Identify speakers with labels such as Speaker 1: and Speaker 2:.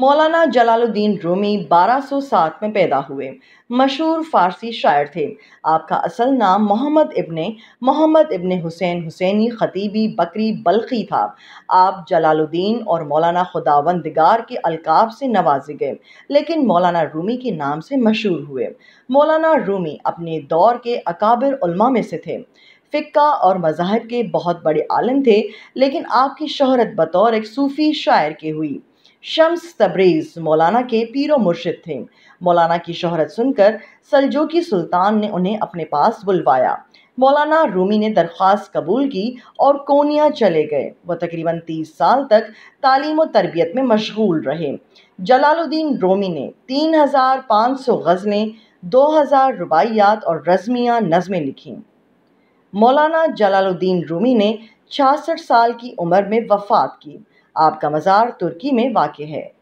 Speaker 1: मौलाना जलालुद्दीन रूमी 1207 में पैदा हुए मशहूर फारसी शायर थे आपका असल नाम मोहम्मद इब्ने मोहम्मद इब्ने हुसैन हुसैनी ख़तीबी बकरी बल्खी था आप जलालुद्दीन और मौलाना खुदावंदगार के अलकाब से नवाजे गए लेकिन मौलाना रूमी के नाम से मशहूर हुए मौलाना रूमी अपने दौर के अकाबर उलमा में से थे फ़िक्का और मज़ाहब के बहुत बड़े आलम थे लेकिन आपकी शहरत बतौर एक सूफ़ी शायर के हुई शम्स तब्रेज मौलाना के पीरो मुर्शिद थे मौलाना की शहरत सुनकर सलजो की सुल्तान ने उन्हें अपने पास बुलवाया मौलाना रूमी ने दरख्वास्त कबूल की और कोनिया चले गए वह तकरीबन तीस साल तक तालीम और तरबियत में मशगूल रहे जलालुद्दीन रोमी ने तीन हज़ार पाँच सौ गज़लें दो हज़ार रुबाइयात और रज़मिया नज़में लिखीं मौलाना जलालुद्दीन रूमी ने छियासठ साल की उम्र में वफात की आपका मज़ार तुर्की में वाक़ है